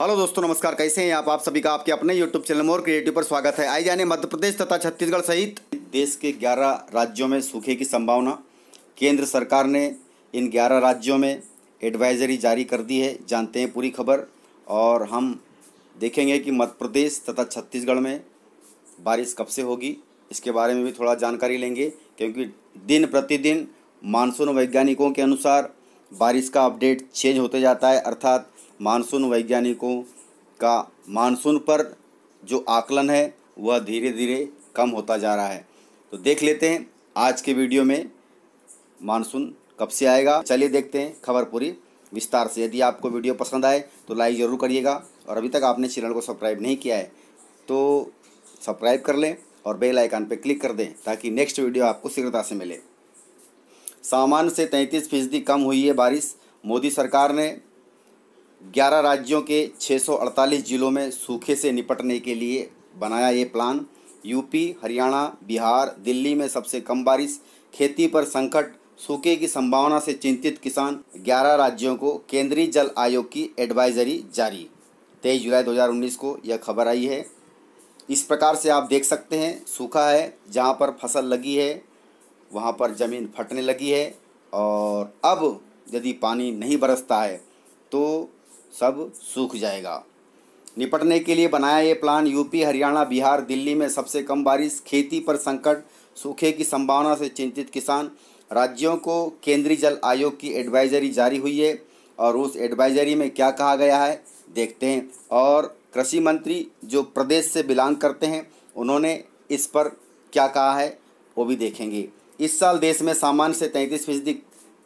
hello दोस्तों नमस्कार कैसे हैं आप आप सभी का आपके अपने यूट्यूब चैनल मोर क्रिएटिव पर स्वागत है आई जाने मध्य प्रदेश तथा छत्तीसगढ़ सहित देश के 11 राज्यों में सूखे की संभावना केंद्र सरकार ने इन 11 राज्यों में एडवाइजरी जारी कर दी है जानते हैं पूरी खबर और हम देखेंगे कि मध्य प्रदेश तथा छत्तीसगढ़ में बारिश कब से होगी इसके बारे में भी थोड़ा जानकारी लेंगे क्योंकि दिन प्रतिदिन मानसून वैज्ञानिकों के अनुसार बारिश का अपडेट चेंज होते जाता है अर्थात मानसून वैज्ञानिकों का मानसून पर जो आकलन है वह धीरे धीरे कम होता जा रहा है तो देख लेते हैं आज के वीडियो में मानसून कब से आएगा चलिए देखते हैं खबर पूरी विस्तार से यदि आपको वीडियो पसंद आए तो लाइक ज़रूर करिएगा और अभी तक आपने चैनल को सब्सक्राइब नहीं किया है तो सब्सक्राइब कर लें और बेल आइकन पर क्लिक कर दें ताकि नेक्स्ट वीडियो आपको शीघ्रता से मिले सामान्य से तैंतीस फीसदी कम हुई है बारिश मोदी सरकार ने ग्यारह राज्यों के 648 जिलों में सूखे से निपटने के लिए बनाया ये प्लान यूपी हरियाणा बिहार दिल्ली में सबसे कम बारिश खेती पर संकट सूखे की संभावना से चिंतित किसान 11 राज्यों को केंद्रीय जल आयोग की एडवाइजरी जारी 23 जुलाई 2019 को यह खबर आई है इस प्रकार से आप देख सकते हैं सूखा है जहाँ पर फसल लगी है वहाँ पर ज़मीन फटने लगी है और अब यदि पानी नहीं बरसता है तो सब सूख जाएगा निपटने के लिए बनाया ये प्लान यूपी हरियाणा बिहार दिल्ली में सबसे कम बारिश खेती पर संकट सूखे की संभावना से चिंतित किसान राज्यों को केंद्रीय जल आयोग की एडवाइजरी जारी हुई है और उस एडवाइजरी में क्या कहा गया है देखते हैं और कृषि मंत्री जो प्रदेश से बिलोंग करते हैं उन्होंने इस पर क्या कहा है वो भी देखेंगे इस साल देश में सामान्य से तैंतीस फीसदी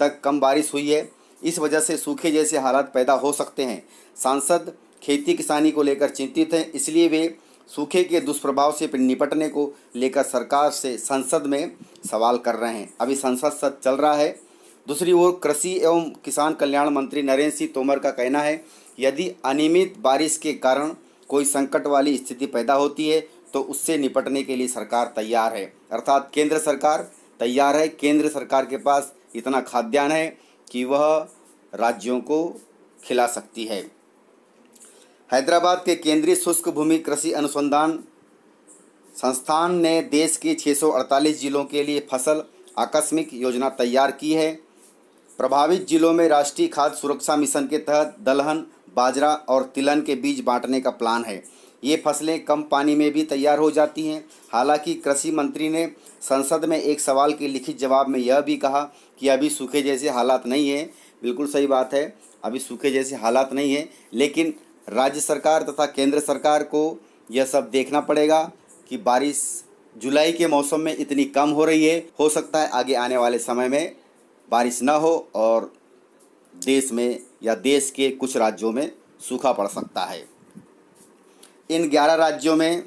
तक कम बारिश हुई है इस वजह से सूखे जैसे हालात पैदा हो सकते हैं सांसद खेती किसानी को लेकर चिंतित हैं इसलिए वे सूखे के दुष्प्रभाव से निपटने को लेकर सरकार से संसद में सवाल कर रहे हैं अभी संसद सत्र चल रहा है दूसरी ओर कृषि एवं किसान कल्याण मंत्री नरेंद्र सिंह तोमर का कहना है यदि अनियमित बारिश के कारण कोई संकट वाली स्थिति पैदा होती है तो उससे निपटने के लिए सरकार तैयार है अर्थात केंद्र सरकार तैयार है केंद्र सरकार के पास इतना खाद्यान्न है कि वह राज्यों को खिला सकती है हैदराबाद के केंद्रीय शुष्क भूमि कृषि अनुसंधान संस्थान ने देश के 648 जिलों के लिए फसल आकस्मिक योजना तैयार की है प्रभावित जिलों में राष्ट्रीय खाद्य सुरक्षा मिशन के तहत दलहन बाजरा और तिलहन के बीज बांटने का प्लान है ये फसलें कम पानी में भी तैयार हो जाती हैं हालांकि कृषि मंत्री ने संसद में एक सवाल के लिखित जवाब में यह भी कहा कि अभी सूखे जैसे हालात नहीं हैं बिल्कुल सही बात है अभी सूखे जैसे हालात नहीं हैं लेकिन राज्य सरकार तथा केंद्र सरकार को यह सब देखना पड़ेगा कि बारिश जुलाई के मौसम में इतनी कम हो रही है हो सकता है आगे आने वाले समय में बारिश ना हो और देश में या देश के कुछ राज्यों में सूखा पड़ सकता है इन ग्यारह राज्यों में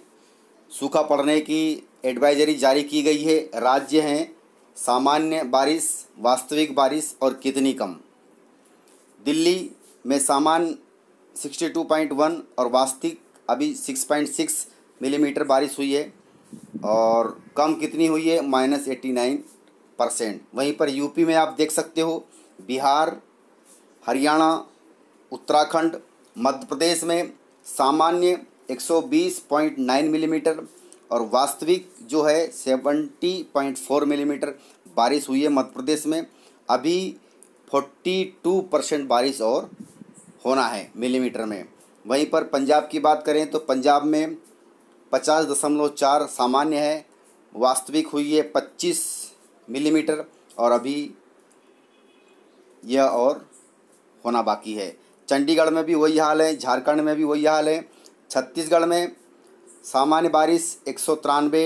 सूखा पड़ने की एडवाइजरी जारी की गई है राज्य हैं सामान्य बारिश वास्तविक बारिश और कितनी कम दिल्ली में सामान्य 62.1 और वास्तविक अभी 6.6 मिलीमीटर बारिश हुई है और कम कितनी हुई है माइनस एट्टी नाइन परसेंट वहीं पर यूपी में आप देख सकते हो बिहार हरियाणा उत्तराखंड मध्य प्रदेश में सामान्य 120.9 मिलीमीटर और वास्तविक जो है 70.4 मिलीमीटर बारिश हुई है मध्य प्रदेश में अभी 42 परसेंट बारिश और होना है मिलीमीटर में वहीं पर पंजाब की बात करें तो पंजाब में पचास दशमलव चार सामान्य है वास्तविक हुई है पच्चीस मिलीमीटर और अभी यह और होना बाकी है चंडीगढ़ में भी वही हाल है झारखंड में भी वही हाल है छत्तीसगढ़ में सामान्य बारिश एक सौ तिरानवे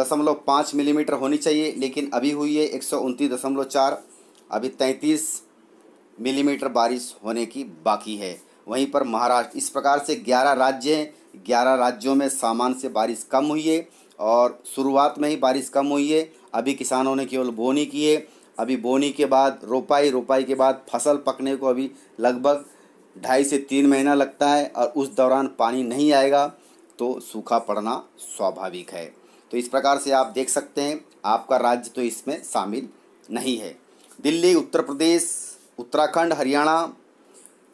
दशमलव पाँच मिलीमीटर होनी चाहिए लेकिन अभी हुई है एक सौ उनतीस दशमलव चार अभी तैंतीस मिलीमीटर बारिश होने की बाकी है वहीं पर महाराष्ट्र इस प्रकार से ग्यारह राज्य हैं ग्यारह राज्यों में सामान से बारिश कम हुई है और शुरुआत में ही बारिश कम हुई है अभी किसानों ने केवल बोनी की है अभी बोनी के बाद रोपाई रोपाई के बाद फसल पकने को अभी लगभग ढाई से तीन महीना लगता है और उस दौरान पानी नहीं आएगा तो सूखा पड़ना स्वाभाविक है तो इस प्रकार से आप देख सकते हैं आपका राज्य तो इसमें शामिल नहीं है दिल्ली उत्तर प्रदेश उत्तराखंड हरियाणा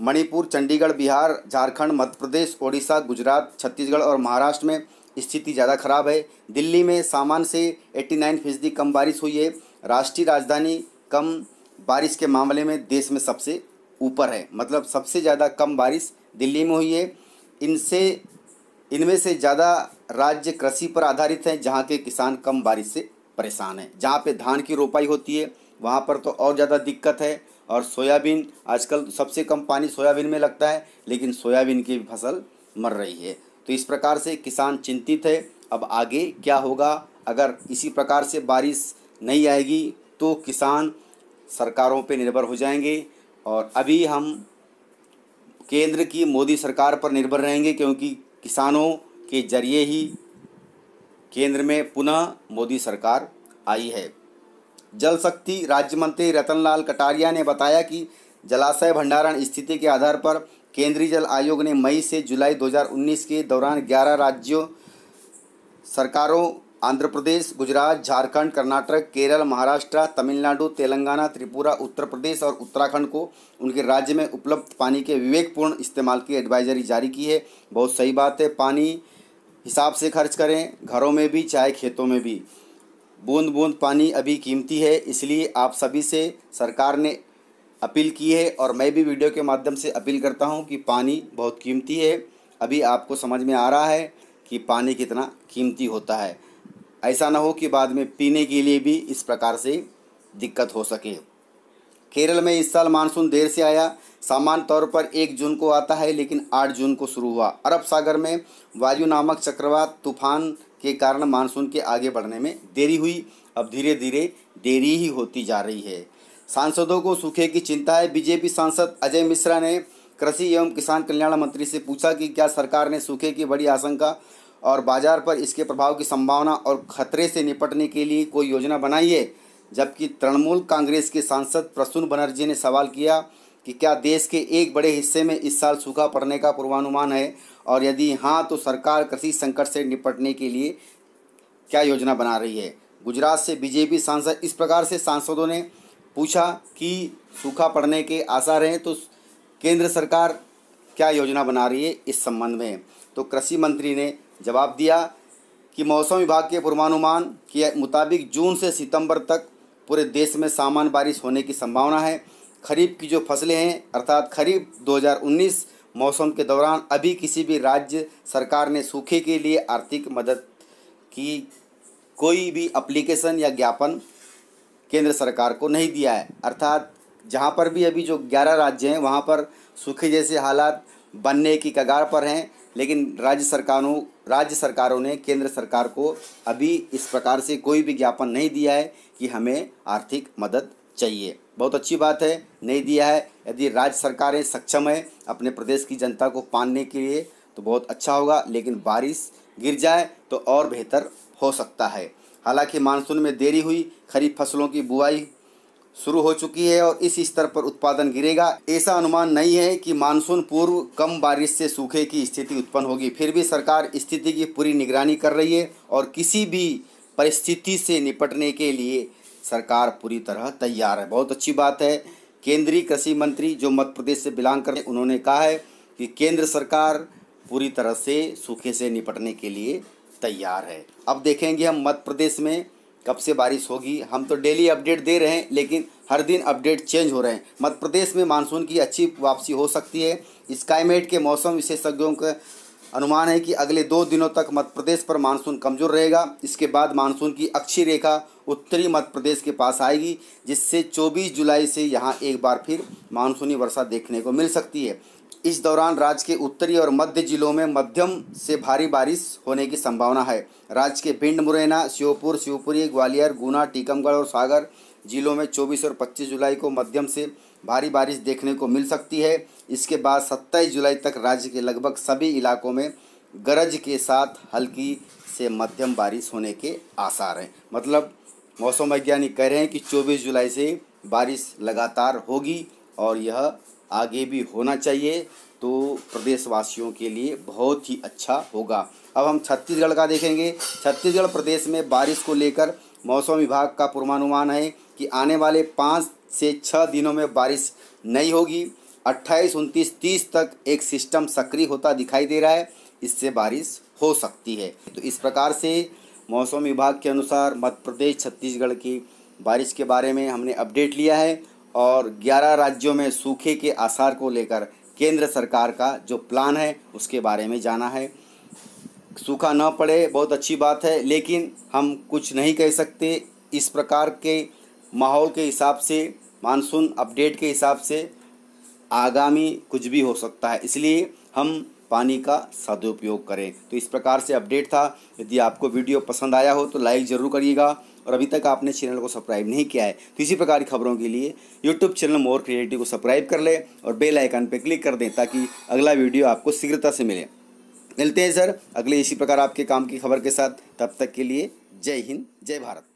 मणिपुर चंडीगढ़ बिहार झारखंड मध्य प्रदेश ओडिशा गुजरात छत्तीसगढ़ और महाराष्ट्र में स्थिति ज़्यादा खराब है दिल्ली में सामान्य से 89 फीसदी कम बारिश हुई है राष्ट्रीय राजधानी कम बारिश के मामले में देश में सबसे ऊपर है मतलब सबसे ज़्यादा कम बारिश दिल्ली में हुई है इनसे इनमें से ज़्यादा राज्य कृषि पर आधारित हैं जहाँ के किसान कम बारिश से परेशान हैं जहाँ पे धान की रोपाई होती है वहाँ पर तो और ज़्यादा दिक्कत है और सोयाबीन आजकल सबसे कम पानी सोयाबीन में लगता है लेकिन सोयाबीन की फसल मर रही है तो इस प्रकार से किसान चिंतित है अब आगे क्या होगा अगर इसी प्रकार से बारिश नहीं आएगी तो किसान सरकारों पर निर्भर हो जाएंगे और अभी हम केंद्र की मोदी सरकार पर निर्भर रहेंगे क्योंकि किसानों के जरिए ही केंद्र में पुनः मोदी सरकार आई है जल शक्ति राज्य मंत्री रतनलाल कटारिया ने बताया कि जलाशय भंडारण स्थिति के आधार पर केंद्रीय जल आयोग ने मई से जुलाई 2019 के दौरान 11 राज्यों सरकारों आंध्र प्रदेश गुजरात झारखंड कर्नाटक केरल महाराष्ट्र तमिलनाडु तेलंगाना त्रिपुरा उत्तर प्रदेश और उत्तराखंड को उनके राज्य में उपलब्ध पानी के विवेकपूर्ण इस्तेमाल की एडवाइजरी जारी की है बहुत सही बात है पानी हिसाब से खर्च करें घरों में भी चाहे खेतों में भी बूंद बूंद पानी अभी कीमती है इसलिए आप सभी से सरकार ने अपील की है और मैं भी वीडियो के माध्यम से अपील करता हूँ कि पानी बहुत कीमती है अभी आपको समझ में आ रहा है कि पानी कितना कीमती होता है ऐसा ना हो कि बाद में पीने के लिए भी इस प्रकार से दिक्कत हो सके केरल में इस साल मानसून देर से आया सामान्य तौर पर एक जून को आता है लेकिन आठ जून को शुरू हुआ अरब सागर में वायु नामक चक्रवात तूफान के कारण मानसून के आगे बढ़ने में देरी हुई अब धीरे धीरे देरी ही होती जा रही है सांसदों को सूखे की चिंता है बीजेपी सांसद अजय मिश्रा ने कृषि एवं किसान कल्याण मंत्री से पूछा कि क्या सरकार ने सूखे की बड़ी आशंका और बाजार पर इसके प्रभाव की संभावना और खतरे से निपटने के लिए कोई योजना बनाइए जबकि तृणमूल कांग्रेस के सांसद प्रसून बनर्जी ने सवाल किया कि क्या देश के एक बड़े हिस्से में इस साल सूखा पड़ने का पूर्वानुमान है और यदि हाँ तो सरकार कृषि संकट से निपटने के लिए क्या योजना बना रही है गुजरात से बीजेपी सांसद इस प्रकार से सांसदों ने पूछा कि सूखा पड़ने के आसार हैं तो केंद्र सरकार क्या योजना बना रही है इस संबंध में तो कृषि मंत्री ने जवाब दिया कि मौसम विभाग के पूर्वानुमान के मुताबिक जून से सितंबर तक पूरे देश में सामान्य बारिश होने की संभावना है खरीफ की जो फसलें हैं अर्थात खरीफ 2019 मौसम के दौरान अभी किसी भी राज्य सरकार ने सूखे के लिए आर्थिक मदद की कोई भी अप्लीकेशन या ज्ञापन केंद्र सरकार को नहीं दिया है अर्थात जहाँ पर भी अभी जो ग्यारह राज्य हैं वहाँ पर सूखे जैसे हालात बनने की कगार पर हैं लेकिन राज्य सरकारों राज्य सरकारों ने केंद्र सरकार को अभी इस प्रकार से कोई भी ज्ञापन नहीं दिया है कि हमें आर्थिक मदद चाहिए बहुत अच्छी बात है नहीं दिया है यदि राज्य सरकारें सक्षम है अपने प्रदेश की जनता को पालने के लिए तो बहुत अच्छा होगा लेकिन बारिश गिर जाए तो और बेहतर हो सकता है हालांकि मानसून में देरी हुई खरीफ फसलों की बुआई शुरू हो चुकी है और इस स्तर पर उत्पादन गिरेगा ऐसा अनुमान नहीं है कि मानसून पूर्व कम बारिश से सूखे की स्थिति उत्पन्न होगी फिर भी सरकार स्थिति की पूरी निगरानी कर रही है और किसी भी परिस्थिति से निपटने के लिए सरकार पूरी तरह तैयार है बहुत अच्छी बात है केंद्रीय कृषि मंत्री जो मध्य प्रदेश से बिलोंग करते उन्होंने कहा है कि केंद्र सरकार पूरी तरह से सूखे से निपटने के लिए तैयार है अब देखेंगे हम मध्य प्रदेश में कब से बारिश होगी हम तो डेली अपडेट दे रहे हैं लेकिन हर दिन अपडेट चेंज हो रहे हैं मध्य प्रदेश में मानसून की अच्छी वापसी हो सकती है स्काईमेट के मौसम विशेषज्ञों का अनुमान है कि अगले दो दिनों तक मध्य प्रदेश पर मानसून कमजोर रहेगा इसके बाद मानसून की अच्छी रेखा उत्तरी मध्य प्रदेश के पास आएगी जिससे 24 जुलाई से यहाँ एक बार फिर मानसूनी वर्षा देखने को मिल सकती है इस दौरान राज्य के उत्तरी और मध्य जिलों में मध्यम से भारी बारिश होने की संभावना है राज्य के भिंड मुरैना श्योपुर शिवपुरी ग्वालियर गुना टीकमगढ़ और सागर जिलों में 24 और 25 जुलाई को मध्यम से भारी बारिश देखने को मिल सकती है इसके बाद 27 जुलाई तक राज्य के लगभग सभी इलाकों में गरज के साथ हल्की से मध्यम बारिश होने के आसार हैं मतलब मौसम वैज्ञानिक कह रहे हैं कि 24 जुलाई से बारिश लगातार होगी और यह आगे भी होना चाहिए तो प्रदेशवासियों के लिए बहुत ही अच्छा होगा अब हम छत्तीसगढ़ का देखेंगे छत्तीसगढ़ प्रदेश में बारिश को लेकर मौसम विभाग का पूर्वानुमान है कि आने वाले पाँच से छः दिनों में बारिश नहीं होगी अट्ठाईस उनतीस तीस तक एक सिस्टम सक्रिय होता दिखाई दे रहा है इससे बारिश हो सकती है तो इस प्रकार से मौसम विभाग के अनुसार मध्य प्रदेश छत्तीसगढ़ की बारिश के बारे में हमने अपडेट लिया है और 11 राज्यों में सूखे के आसार को लेकर केंद्र सरकार का जो प्लान है उसके बारे में जाना है सूखा न पड़े बहुत अच्छी बात है लेकिन हम कुछ नहीं कह सकते इस प्रकार के माहौल के हिसाब से मानसून अपडेट के हिसाब से आगामी कुछ भी हो सकता है इसलिए हम पानी का सदुपयोग करें तो इस प्रकार से अपडेट था यदि आपको वीडियो पसंद आया हो तो लाइक ज़रूर करिएगा और अभी तक आपने चैनल को सब्सक्राइब नहीं किया है तो इसी प्रकार की खबरों के लिए यूट्यूब चैनल मोर क्रिएटिव को सब्सक्राइब कर लें और बेल आइकन पर क्लिक कर दें ताकि अगला वीडियो आपको शीघ्रता से मिले मिलते हैं सर अगले इसी प्रकार आपके काम की खबर के साथ तब तक के लिए जय हिंद जय भारत